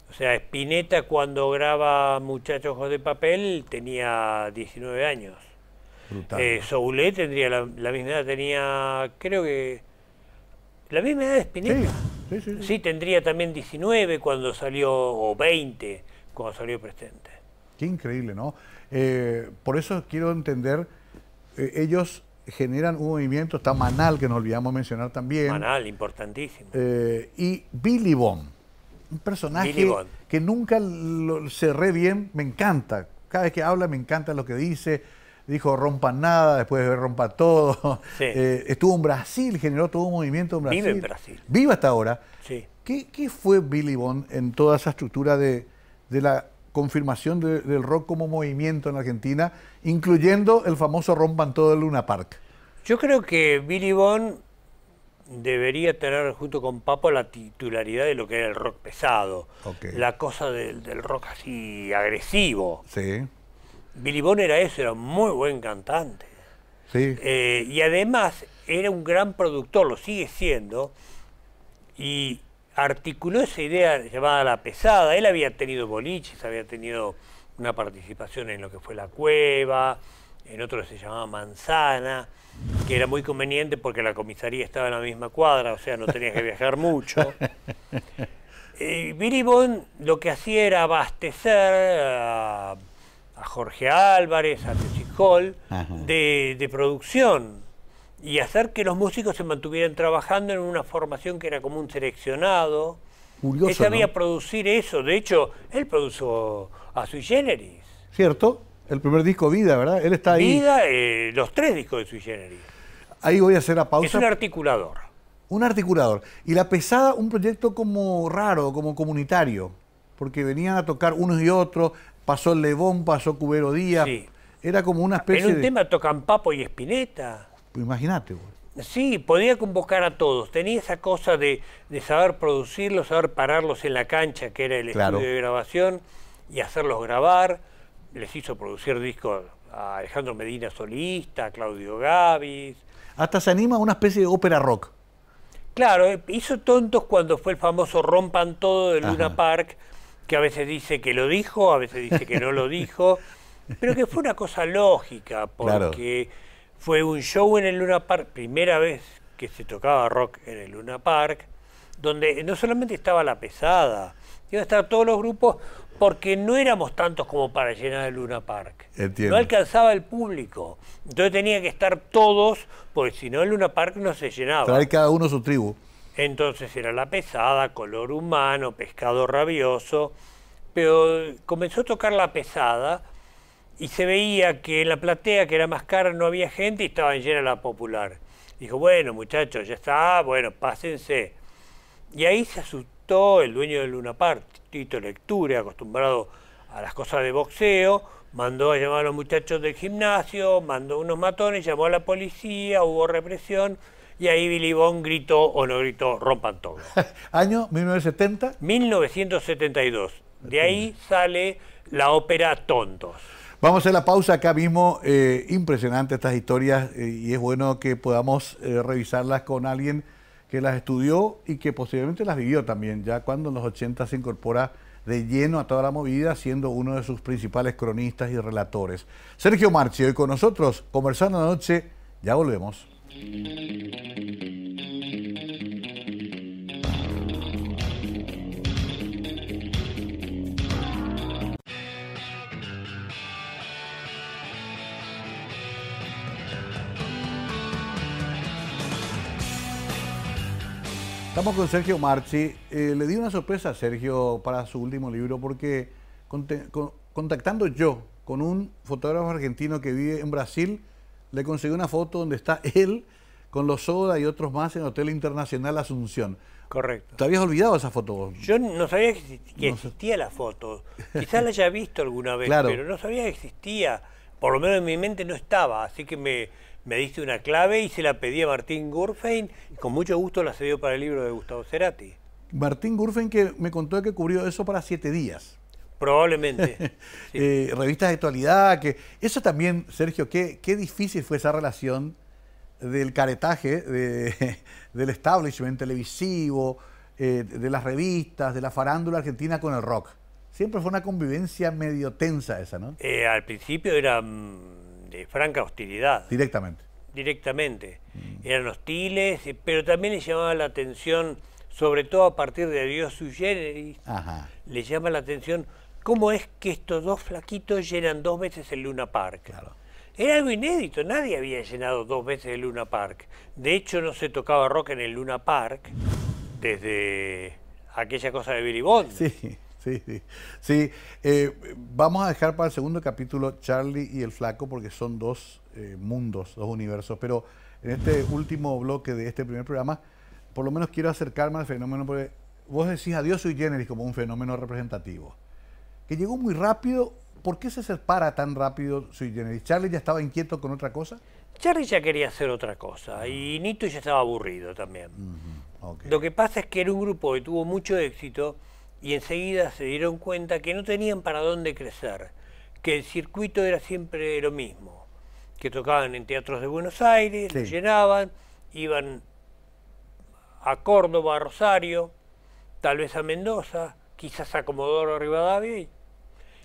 [SPEAKER 3] O sea, Spinetta cuando graba Muchachos de Papel tenía 19 años. Brutal. Eh, tendría la, misma edad, tenía, creo que, la misma edad de Spinetta. sí, sí, sí. sí tendría también 19 cuando salió, o 20 cuando salió Presente.
[SPEAKER 1] Qué increíble, ¿no? Eh, por eso quiero entender, eh, ellos generan un movimiento, está Manal, que nos olvidamos mencionar también. Manal,
[SPEAKER 3] importantísimo.
[SPEAKER 1] Eh, y Billy Bond, un personaje que nunca lo cerré bien, me encanta. Cada vez que habla me encanta lo que dice. Dijo rompa nada, después de rompa todo. estuvo en Brasil, generó todo un movimiento en Brasil. Vive en Brasil. Vive hasta ahora. Sí. ¿Qué, fue Billy Bond en toda esa estructura de la confirmación del rock como movimiento en Argentina, incluyendo el famoso Rompan todo el Luna Park.
[SPEAKER 3] Yo creo que Billy Bond debería tener junto con Papo la titularidad de lo que era el rock pesado, la cosa del, rock así agresivo. Sí. Billy Bond era eso, era un muy buen cantante. Eh, y además era un gran productor, lo sigue siendo, y articuló esa idea llamada La Pesada. Él había tenido boliches, había tenido una participación en lo que fue La Cueva, en otro se llamaba Manzana, que era muy conveniente porque la comisaría estaba en la misma cuadra, o sea, no tenías que viajar mucho. Billy lo que hacía era abastecer a, Jorge Álvarez, a Hall, de, de producción y hacer que los músicos se mantuvieran trabajando en una formación que era como un seleccionado. él sabía producir eso. De hecho, él produjo a Sui
[SPEAKER 1] Generis. ¿Cierto? El primer disco Vida, ¿verdad? Él está ahí. Vida,
[SPEAKER 3] eh, los tres discos de Sui
[SPEAKER 1] Generis. Ahí voy a hacer a pausa. Es un
[SPEAKER 3] articulador.
[SPEAKER 1] Un articulador. Y La Pesada, un proyecto como raro, como comunitario. Porque venían a tocar unos y otros. Pasó el Levón, pasó Cubero Díaz. Era como una especie. En un
[SPEAKER 3] tema tocan Papo y Espineta imagínate. Sí, podía convocar a todos. Tenía esa cosa de, saber producirlos, saber pararlos en la cancha, que era el estudio de grabación, y hacerlos grabar. Les hizo producir discos a Alejandro Medina solista, a Claudio Gavis.
[SPEAKER 1] Hasta se anima a una especie de ópera rock.
[SPEAKER 3] Claro, eh, hizo tontos cuando fue el famoso Rompan Todo de Luna Park, que a veces dice que lo dijo, a veces dice que no lo dijo, pero que fue una cosa lógica, porque... Fue un show en el Luna Park, primera vez que se tocaba rock en el Luna Park, donde no solamente estaba la pesada, iban a estar todos los grupos porque no éramos tantos como para llenar el Luna Park. Entiendo. No alcanzaba el público. Entonces tenía que estar todos, porque si no el Luna Park no se llenaba.
[SPEAKER 1] cada uno su tribu.
[SPEAKER 3] Entonces era la pesada, color humano, pescado rabioso. Pero comenzó a tocar la pesada y se veía que en la platea, que era más cara, no había gente y estaba llena la popular. Dijo, bueno, muchachos, ya está, bueno, pásense. Y ahí se asustó el dueño de Luna Park, Tito Lectura, acostumbrado a las cosas de boxeo, mandó a llamar a los muchachos del gimnasio, mandó unos matones, llamó a la policía, hubo represión. Y ahí Billy Bond gritó o no gritó, rompan todo.
[SPEAKER 1] ¿Año 1970?
[SPEAKER 3] 1972. De ahí sale la ópera Tontos.
[SPEAKER 1] Vamos a hacer la pausa acá mismo. Eh, impresionante estas historias eh, y es bueno que podamos eh, revisarlas con alguien que las estudió y que posiblemente las vivió también, ya cuando en los 80 se incorpora de lleno a toda la movida, siendo uno de sus principales cronistas y relatores. Sergio Marchi, hoy con nosotros, conversando anoche, ya volvemos. Estamos con Sergio Marchi. Eh, le di una sorpresa a Sergio para su último libro porque contactando yo con un fotógrafo argentino que vive en Brasil, le conseguí una foto donde está él con los Soda y otros más en el Hotel Internacional Asunción. Correcto. ¿Te habías olvidado esa foto?
[SPEAKER 3] Yo no sabía que, existía, la foto. Quizás la haya visto alguna vez, pero no sabía que existía. Por lo menos en mi mente no estaba, así que me, me diste una clave y se la pedí a Martín Gurfein y con mucho gusto la cedió para el libro de Gustavo Cerati.
[SPEAKER 1] Martín Gurfein que me contó que cubrió eso para siete días.
[SPEAKER 3] Probablemente.
[SPEAKER 1] Eh, revistas de actualidad, que eso también, Sergio, qué, qué difícil fue esa relación del caretaje del establishment televisivo, eh, de las revistas, de la farándula argentina con el rock. Siempre fue una convivencia medio tensa esa, ¿no? Eh,
[SPEAKER 3] al principio era... Mm, franca hostilidad. Directamente. Directamente. Mm. Eran hostiles, eh, pero también les llamaba la atención, sobre todo a partir de Dios su generis, les llama la atención cómo es que estos dos flaquitos llenan dos veces el Luna Park. Claro. Era algo inédito, nadie había llenado dos veces el Luna Park. De hecho, no se tocaba rock en el Luna Park desde aquella cosa de Billy Bond.
[SPEAKER 1] Sí, sí. Eh, vamos a dejar para el segundo capítulo Charlie y el Flaco porque son dos eh, mundos, dos universos. Pero en este último bloque de este primer programa, por lo menos quiero acercarme al fenómeno porque vos decís adiós ah, y generis como un fenómeno representativo. Que llegó muy rápido. ¿Por qué se separa tan rápido sui generis? ¿Charlie ya estaba inquieto con otra cosa?
[SPEAKER 3] Charlie ya quería hacer otra cosa y Nito ya estaba aburrido también. Lo que pasa es que era un grupo que tuvo mucho éxito y enseguida se dieron cuenta que no tenían para dónde crecer, que el circuito era siempre lo mismo, que tocaban en teatros de Buenos Aires, sí. llenaban, iban a Córdoba, a Rosario, tal vez a Mendoza, quizás a Comodoro Rivadavia,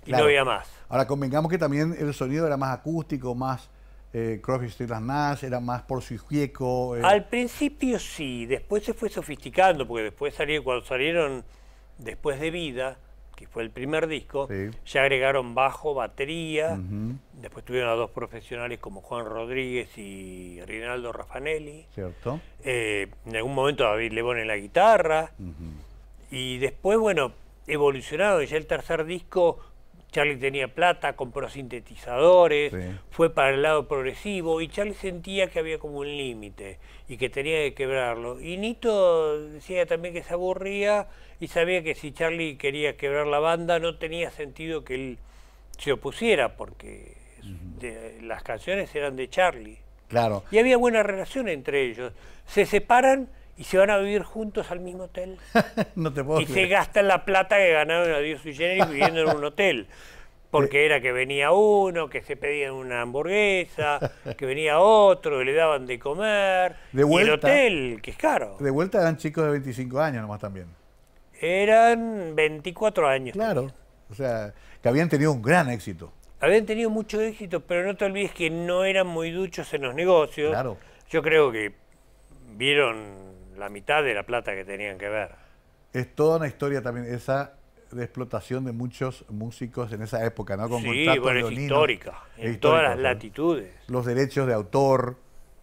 [SPEAKER 3] y no había más.
[SPEAKER 1] Ahora convengamos que también el sonido era más acústico, más eh, Crosby, Stills, Nash, era más por su eh. Al
[SPEAKER 3] principio sí, después se fue sofisticando, porque después cuando salieron después de Vida, que fue el primer disco, se ya agregaron bajo, batería, después tuvieron a dos profesionales como Juan Rodríguez y Rinaldo Raffanelli. Cierto. Eh, en algún momento David Lebón en la guitarra. Y después, bueno, evolucionado, ya el tercer disco Charlie tenía plata, compró sintetizadores, fue para el lado progresivo y Charlie sentía que había como un límite y que tenía que quebrarlo. Y Nito decía también que se aburría y sabía que si Charlie quería quebrar la banda no tenía sentido que él se opusiera porque las canciones eran de Charlie. Claro. Y había buena relación entre ellos. Se separan y se van a vivir juntos al mismo hotel.
[SPEAKER 1] no te puedo Y se
[SPEAKER 3] gastan la plata que ganaron Dios y Jenny viviendo en un hotel. Porque eh. era que venía uno, que se pedían una hamburguesa, que venía otro, que le daban de comer. De el hotel, que es caro.
[SPEAKER 1] De vuelta eran chicos de 25 años nomás también.
[SPEAKER 3] Eran 24 años. Claro.
[SPEAKER 1] O sea, que habían tenido un gran éxito.
[SPEAKER 3] Habían tenido mucho éxito, pero no te olvides que no eran muy duchos en los negocios. Claro. Yo creo que vieron la mitad de la plata que tenían que ver.
[SPEAKER 1] Es toda una historia también, esa de explotación de muchos músicos en esa época, ¿no? Con sí, bueno, histórica, en todas las latitudes. Los derechos de autor,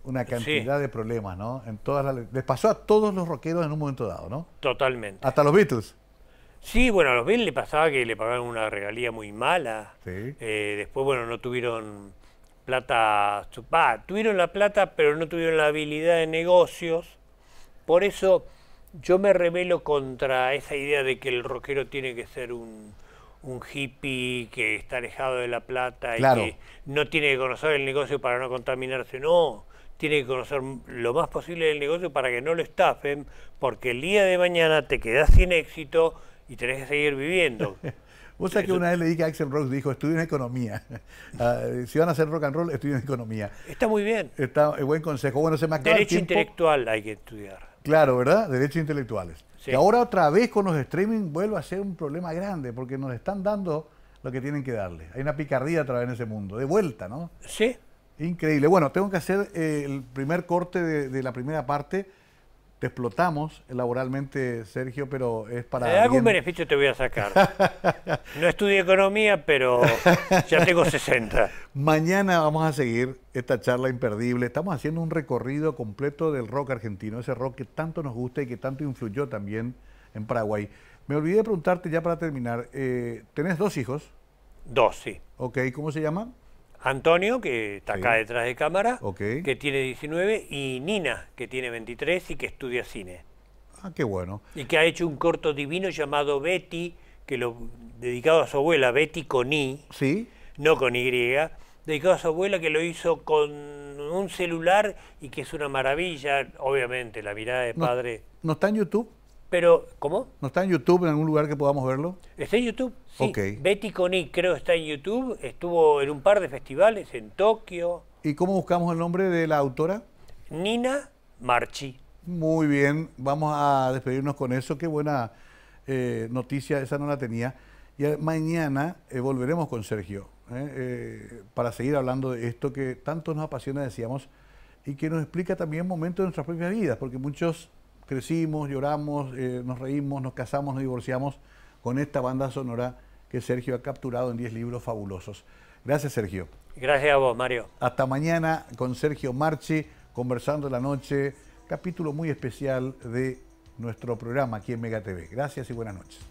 [SPEAKER 1] una cantidad de problemas, ¿no? En todas les pasó a todos los rockeros en un momento dado, ¿no?
[SPEAKER 3] Totalmente.
[SPEAKER 1] Hasta los Beatles.
[SPEAKER 3] Sí, bueno, a los Beatles le pasaba que le pagaban una regalía muy mala. Sí. Eh, después, bueno, no tuvieron plata, tuvieron la plata, pero no tuvieron la habilidad de negocios por eso yo me rebelo contra esa idea de que el rockero tiene que ser un, hippie que está alejado de la plata y que no tiene que conocer el negocio para no contaminarse. No, tiene que conocer lo más posible del negocio para que no lo estafen, porque el día de mañana te quedás sin éxito y tenés que seguir viviendo. Vos sabés que una
[SPEAKER 1] vez le dije a Axel Rose, dijo, en economía. Ah, si van a hacer rock and roll, en economía. Está muy bien. Está, eh, buen consejo. Bueno, se me Derecho
[SPEAKER 3] intelectual hay que estudiar.
[SPEAKER 1] Claro, ¿verdad? Derechos intelectuales. ahora otra vez con los streaming vuelve a ser un problema grande porque nos están dando lo que tienen que darle. Hay una picardía a través de ese mundo, de vuelta, ¿no? Sí. Increíble. Bueno, tengo que hacer eh, el primer corte de la primera parte te explotamos laboralmente, Sergio, pero es para... De eh, algún beneficio
[SPEAKER 3] te voy a sacar. no estudié economía, pero ya tengo 60.
[SPEAKER 1] Mañana vamos a seguir esta charla imperdible. Estamos haciendo un recorrido completo del rock argentino, ese rock que tanto nos gusta y que tanto influyó también en Paraguay. Me olvidé de preguntarte ya para terminar, eh, ¿tenés dos hijos? Dos, sí. Ok, ¿cómo se llaman?
[SPEAKER 3] Antonio, que está acá detrás de cámara, que tiene 19, y Nina, que tiene 23 y que estudia cine. Ah, qué bueno. Y que ha hecho un corto divino llamado Betty, que lo dedicado a su abuela, Betty con I, ¿Sí? no con Y, dedicado a su abuela que lo hizo con un celular y que es una maravilla, obviamente, la mirada de padre.
[SPEAKER 1] ¿no está en YouTube?
[SPEAKER 3] Pero, ¿cómo?
[SPEAKER 1] ¿No está en YouTube en algún lugar que podamos verlo? Está en YouTube, sí. Okay.
[SPEAKER 3] Betty Conic creo está en YouTube, estuvo en un par de festivales, en Tokio.
[SPEAKER 1] ¿Y cómo buscamos el nombre de la autora? Nina Marchi. Muy bien, vamos a despedirnos con eso. Qué buena eh, noticia, esa no la tenía. Y mañana eh, volveremos con Sergio eh, para seguir hablando de esto que tanto nos apasiona, decíamos, y que nos explica también momentos de nuestras propias vidas, porque muchos crecimos, lloramos, eh, nos reímos, nos casamos, nos divorciamos con esta banda sonora que Sergio ha capturado en 10 libros fabulosos. Gracias, Sergio. Gracias a vos, Mario. Hasta mañana con Sergio Marchi, conversando la noche, capítulo muy especial de nuestro programa aquí en Mega TV. Gracias y buenas noches.